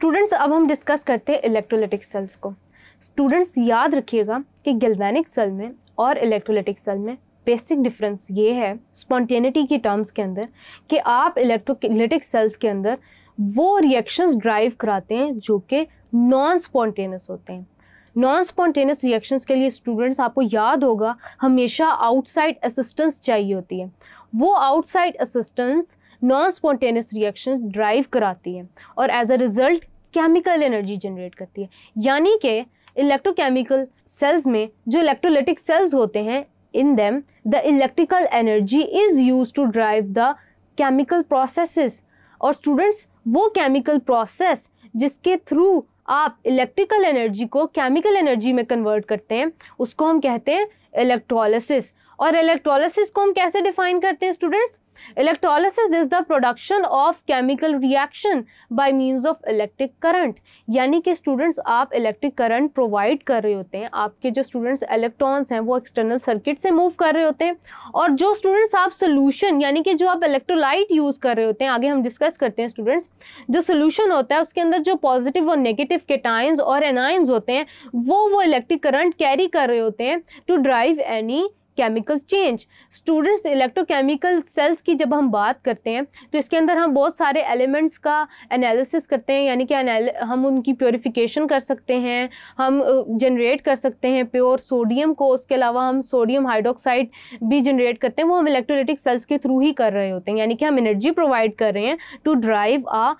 students अब हम discuss करते हैं इलेक्ट्रोलिटिक सेल्स को स्टूडेंट्स याद रखिएगा कि गैल्वेनिक सेल में और इलेक्ट्रोलिटिक सेल में बेसिक डिफरेंस ये है स्पॉन्टेनिटी के टर्म्स के अंदर कि आप इलेक्ट्रोलिटिक सेल्स के अंदर वो रिएक्शंस ड्राइव कराते हैं जो कि नॉन स्पॉन्टेनियस होते हैं नॉन स्पॉन्टेनियस रिएक्शंस के लिए स्टूडेंट्स आपको याद होगा हमेशा आउटसाइड असिस्टेंस चाहिए होती है वो outside assistance non spontaneous reaction drive कराती है और as a result chemical energy generate करती है यानी कि इलेक्ट्रोकेमिकल सेल्स में जो इलेक्ट्रोलिटिक सेल्स होते हैं in them the electrical energy is use to drive the chemical processes और स्टूडेंट्स वो केमिकल प्रोसेस जिसके थ्रू आप इलेक्ट्रिकल एनर्जी को केमिकल एनर्जी में कन्वर्ट करते हैं उसको हम कहते हैं इलेक्ट्रोलिसिस और इलेक्ट्रोलिसिस को हम कैसे डिफाइन करते हैं students electrolysis is the production of chemical reaction by means of electric current यानी कि स्टूडेंट्स आप इलेक्ट्रिक करंट प्रोवाइड कर रहे होते हैं आपके जो स्टूडेंट्स इलेक्ट्रॉन्स हैं वो एक्सटर्नल सर्किट से मूव कर रहे होते हैं और जो स्टूडेंट्स आप सोल्यूशन यानी कि जो आप इलेक्ट्रोलाइट यूज़ कर रहे होते हैं आगे हम डिस्कस करते हैं स्टूडेंट्स जो सोल्यूशन होता है उसके अंदर जो पॉजिटिव और नेगेटिव केटाइंस और एनाइंस होते हैं वो वो इलेक्ट्रिक करंट कैरी कर रहे होते हैं to drive any chemical change students electrochemical cells की जब हम बात करते हैं तो इसके अंदर हम बहुत सारे एलिमेंट्स का एनालिसिस करते हैं यानी कि हम उनकी प्योरीफिकेशन कर सकते हैं हम जनरेट कर सकते हैं प्योर सोडियम को उसके अलावा हम सोडियम हाइड्रोक्साइड भी जनरेट करते हैं वो हम इलेक्ट्रोलिटिक सेल्स के थ्रू ही कर रहे होते हैं यानी कि हम एनर्जी प्रोवाइड कर रहे हैं to drive a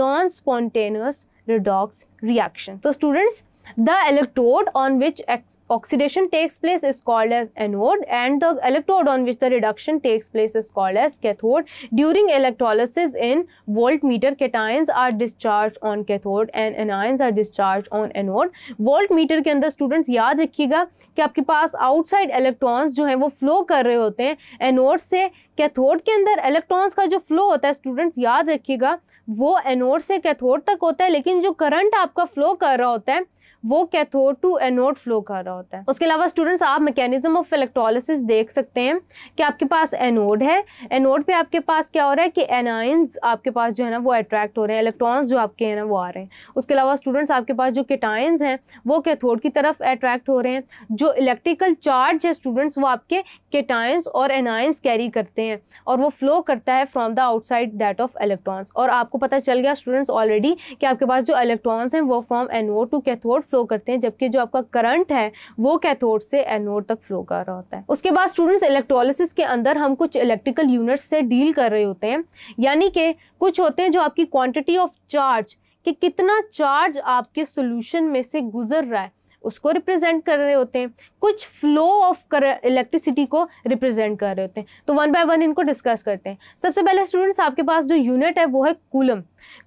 non spontaneous redox reaction तो students the electrode on which oxidation takes place is called as anode and the electrode on which the reduction takes place is called as cathode during electrolysis in volt meter cations are discharge on cathode and anions are discharge on anode volt meter के अंदर students याद रखिएगा कि आपके पास outside electrons जो हैं वो flow कर रहे होते हैं एनोड से कैथोड के अंदर इलेक्ट्रॉन्स का जो फ्लो होता है स्टूडेंट्स याद रखिएगा वो एनोड से कैथोड तक होता है लेकिन जो करंट आपका फ्लो कर रहा होता है वो कैथोड टू एनोड फ्लो कर रहा होता है उसके अलावा स्टूडेंट्स आप मैकेनिज्म ऑफ इलेक्ट्रोलिसिस देख सकते हैं कि आपके पास एनोड है एनोड पे आपके पास क्या हो रहा है कि एनाइंस आपके पास जो है ना वो अट्रैक्ट हो रहे हैं इलेक्ट्रॉन्स जो आपके हैं ना वो आ रहे हैं उसके अलावा स्टूडेंट्स आपके पास जो किटाइंस हैं वो कैथोड की तरफ अट्रैक्ट हो रहे हैं जो इलेक्ट्रिकल चार्ज है स्टूडेंट्स वो आपके किटाइंस और एनाइंस कैरी करते हैं हैं और वो फ्लो करता है from the outside that of electrons और आपको पता चल गया स्टूडेंट्स ऑलरेडी कि आपके पास जो इलेक्ट्रॉन्स हैं वो from anode to cathode flow करते हैं जबकि जो आपका करंट है वो कैथोड से एनोड तक फ्लो कर रहा होता है उसके बाद स्टूडेंट्स इलेक्ट्रोलिसिस के अंदर हम कुछ इलेक्ट्रिकल यूनिट्स से डील कर रहे होते हैं यानी कि कुछ होते हैं जो आपकी क्वान्टिटी ऑफ चार्ज कि कितना चार्ज आपके सोल्यूशन में से गुजर रहा है उसको रिप्रेजेंट कर रहे होते हैं कुछ फ्लो ऑफ कर इलेक्ट्रिसिटी को रिप्रेजेंट कर रहे होते हैं तो वन बाय वन इनको डिस्कस करते हैं सबसे पहले स्टूडेंट्स आपके पास जो यूनिट है वो है कूलम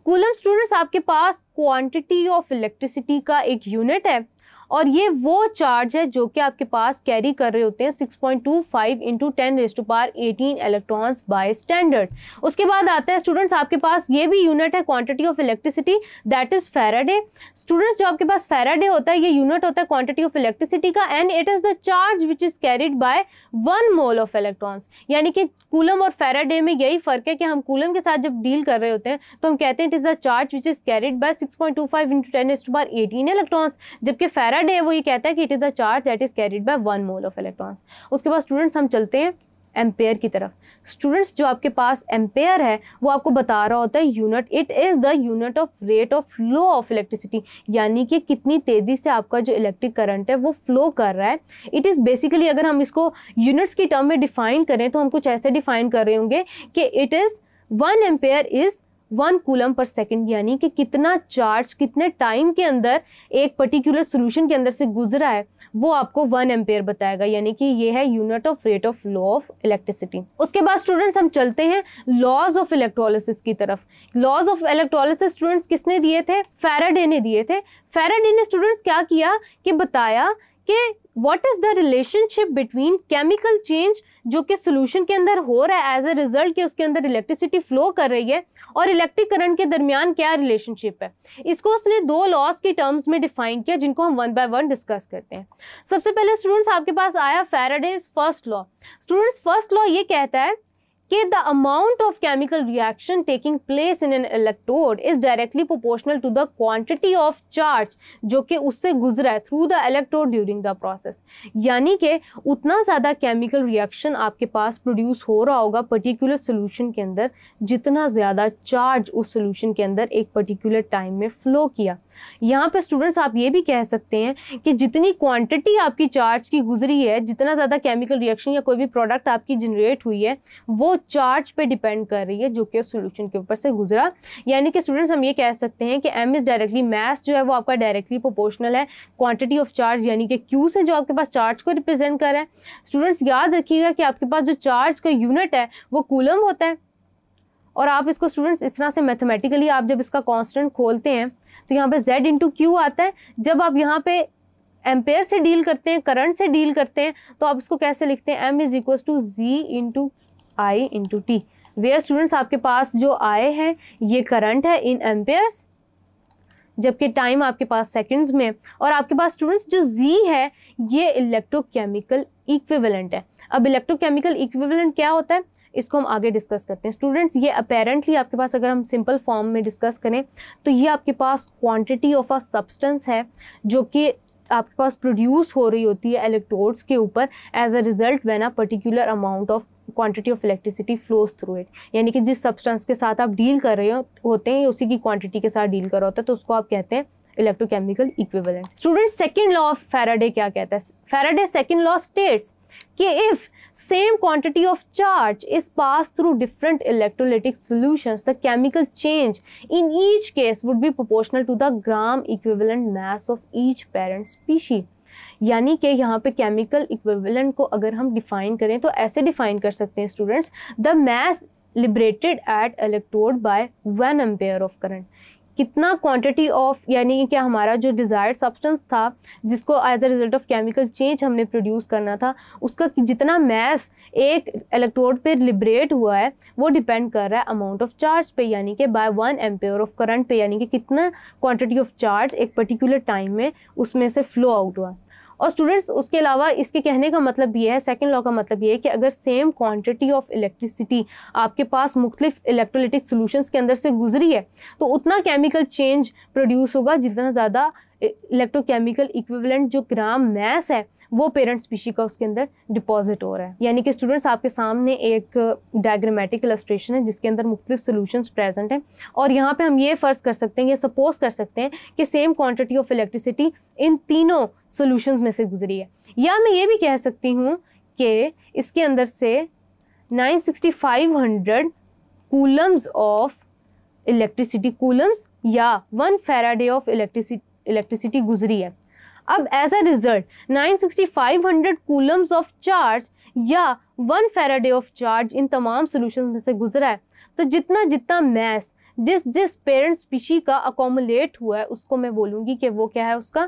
कूलम स्टूडेंट्स आपके पास क्वांटिटी ऑफ इलेक्ट्रिसिटी का एक यूनिट है और ये वो चार्ज है जो कि आपके पास कैरी कर रहे होते हैं 6.25 point two five into ten raise to power eighteen electrons by standard उसके बाद आता है स्टूडेंट्स आपके पास ये भी यूनिट है quantity of electricity that is Faraday students जो आपके पास फेराडे होता है ये यूनिट होता है क्वान्टिटी ऑफ इलेक्ट्रिसिटी का and it is the charge which is carried by one mole of electrons यानी कि कूलम और फेराडे में यही फ़र्क है कि हम कूलम के साथ जब डील कर रहे होते हैं तो हम कहते हैं it is the charge which is carried by six point two five into ten is to eighteen electrons जबकि फेरा थर्ड डे वो ये कहता है कि it is the charge that is carried by one mole of electrons उसके बाद students हम चलते हैं एम्पेयर की तरफ स्टूडेंट्स जो आपके पास एम्पेयर है वो आपको बता रहा होता है unit it is the unit of rate of flow of electricity यानी कि कितनी तेज़ी से आपका जो इलेक्ट्रिक करंट है वो फ्लो कर रहा है इट इज़ बेसिकली अगर हम इसको यूनिट्स की टर्म में डिफाइन करें तो हम कुछ ऐसे डिफाइन कर रहे होंगे कि it is one ampere is one coulomb per second यानी कि कितना चार्ज कितने टाइम के अंदर एक पर्टिकुलर सोल्यूशन के अंदर से गुजरा है वो आपको वन एम्पेयर बताएगा यानी कि ये है unit of rate of law of electricity उसके बाद स्टूडेंट्स हम चलते हैं लॉज ऑफ इलेक्ट्रोलिसिस की तरफ लॉज ऑफ इलेक्ट्रोलिसिस स्टूडेंट्स किसने दिए थे फेराडे ने दिए थे फेराडे ने स्टूडेंट्स क्या किया कि बताया कि what is the relationship between chemical change जो कि सोल्यूशन के अंदर हो रहा है एज अ रिजल्ट कि उसके अंदर इलेक्ट्रिसिटी फ्लो कर रही है और इलेक्ट्रिक करंट के दरमियान क्या रिलेशनशिप है इसको उसने दो लॉस के टर्म्स में डिफाइन किया जिनको हम वन बाय वन डिस्कस करते हैं सबसे पहले स्टूडेंट्स आपके पास आया Faraday's first law students first law ये कहता है कि the amount of chemical reaction taking place in an electrode is directly proportional to the quantity of charge जो कि उससे गुजरा है through the electrode during the process यानी कि उतना ज़्यादा केमिकल रिएक्शन आपके पास प्रोड्यूस हो रहा होगा पर्टिकुलर सोल्यूशन के अंदर जितना ज़्यादा चार्ज उस सोल्यूशन के अंदर एक पर्टिकुलर टाइम में फ्लो किया यहाँ पे स्टूडेंट्स आप ये भी कह सकते हैं कि जितनी क्वांटिटी आपकी चार्ज की गुजरी है जितना ज़्यादा केमिकल रिएक्शन या कोई भी प्रोडक्ट आपकी जनरेट हुई है वो चार्ज पे डिपेंड कर रही है जो कि उस सोल्यूशन के ऊपर से गुजरा यानी कि स्टूडेंट्स हम ये कह सकते हैं कि एम इज़ डायरेक्टली मैस जो है वो आपका डायरेक्टली प्रोपोर्शनल है क्वांटिटी ऑफ चार्ज यानी कि क्यू से जो आपके पास चार्ज को रिप्रेजेंट कर रहा है स्टूडेंट्स याद रखिएगा कि आपके पास जो चार्ज का यूनिट है वो कूलम होता है और आप इसको स्टूडेंट्स इस तरह से मैथमेटिकली आप जब इसका कॉन्स्टेंट खोलते हैं तो यहाँ पर जेड इंटू क्यू आता है जब आप यहाँ पे एम्पेयर से डील करते हैं करंट से डील करते हैं तो आप इसको कैसे लिखते हैं M is equal to Z into I into T where students आपके पास जो आए हैं ये करंट है इन एम्पेयर्स जबकि टाइम आपके पास सेकंड्स में और आपके पास स्टूडेंट्स जो जी है ये इलेक्ट्रोकेमिकल इक्विवेलेंट है अब इलेक्ट्रोकेमिकल इक्विवेलेंट क्या होता है इसको हम आगे डिस्कस करते हैं स्टूडेंट्स ये अपेरेंटली आपके पास अगर हम सिंपल फॉर्म में डिस्कस करें तो ये आपके पास क्वांटिटी ऑफ अ सब्सटेंस है जो कि आपके पास प्रोड्यूस हो रही होती है इलेक्ट्रोड्स के ऊपर as a result when a particular amount of quantity of electricity flows through it यानी कि जिस सब्सटेंस के साथ आप डील कर रहे हो होते हैं उसी की क्वांटिटी के साथ डील कर रहा होता है तो उसको आप कहते हैं electrochemical equivalent student second law of Faraday क्या कहता है फेराडे सेकेंड लॉ स्टेट्स कि if same quantity of charge is pass through different electrolytic solutions the chemical change in each case would be proportional to the gram equivalent mass of each parent species यानी कि यहाँ पे chemical equivalent को अगर हम define करें तो ऐसे डिफाइन कर सकते हैं students the mass liberated at electrode by one ampere of current कितना क्वांटिटी ऑफ यानी कि हमारा जो डिज़ायर्ड सब्सटेंस था जिसको as a result of chemical change हमने प्रोड्यूस करना था उसका जितना मैस एक इलेक्ट्रोड पे लिबरेट हुआ है वो डिपेंड कर रहा है अमाउंट ऑफ चार्ज पे यानी कि by one ampere of current पे यानी कि कितना क्वांटिटी ऑफ चार्ज एक पर्टिकुलर टाइम में उसमें से फ्लो आउट हुआ और स्टूडेंट्स उसके अलावा इसके कहने का मतलब ये है सेकेंड लॉ का मतलब ये है कि अगर सेम क्वांटिटी ऑफ इलेक्ट्रिसिटी आपके पास मुख्तलिफ इलेक्ट्रोलिटिक सोलूशन के अंदर से गुजरी है तो उतना केमिकल चेंज प्रोड्यूस होगा जितना ज़्यादा इलेक्ट्रोकेमिकल इक्विवेलेंट जो ग्राम मैस है वो पेरेंट स्पीशी का उसके अंदर डिपॉजिट हो रहा है यानी कि स्टूडेंट्स आपके सामने एक डायग्रामेटिक इलस्ट्रेशन है जिसके अंदर मुख्तु सोल्यूशन प्रेजेंट हैं और यहाँ पर हम ये फ़र्ज़ कर सकते हैं या सपोज कर सकते हैं कि सेम क्वान्टिटी ऑफ इलेक्ट्रिसिटी इन तीनों सोल्यूशन में से गुजरी है या मैं ये भी कह सकती हूँ कि इसके अंदर से hundred coulombs of electricity coulombs या one Faraday of electricity electricity गुजरी है अब as a result 96500 coulombs of charge या वन फेराडे ऑफ चार्ज इन तमाम सोल्यूशन में से गुजरा है तो जितना जितना मैस जिस जिस पेरेंट स्पीशी का अकोमोलेट हुआ है उसको मैं बोलूँगी कि वो क्या है उसका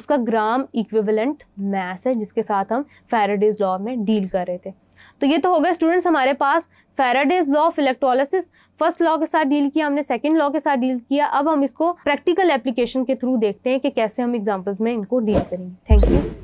उसका ग्राम इक्विवेलेंट मैस है जिसके साथ हम फेराडेज लॉ में डील कर रहे थे तो ये तो हो गया स्टूडेंट्स हमारे पास Faraday's law of electrolysis first law के साथ डील किया हमने सेकंड लॉ के साथ डील किया अब हम इसको प्रैक्टिकल एप्लीकेशन के थ्रू देखते हैं कि कैसे हम एग्जांपल्स में इनको डील करेंगे थैंक यू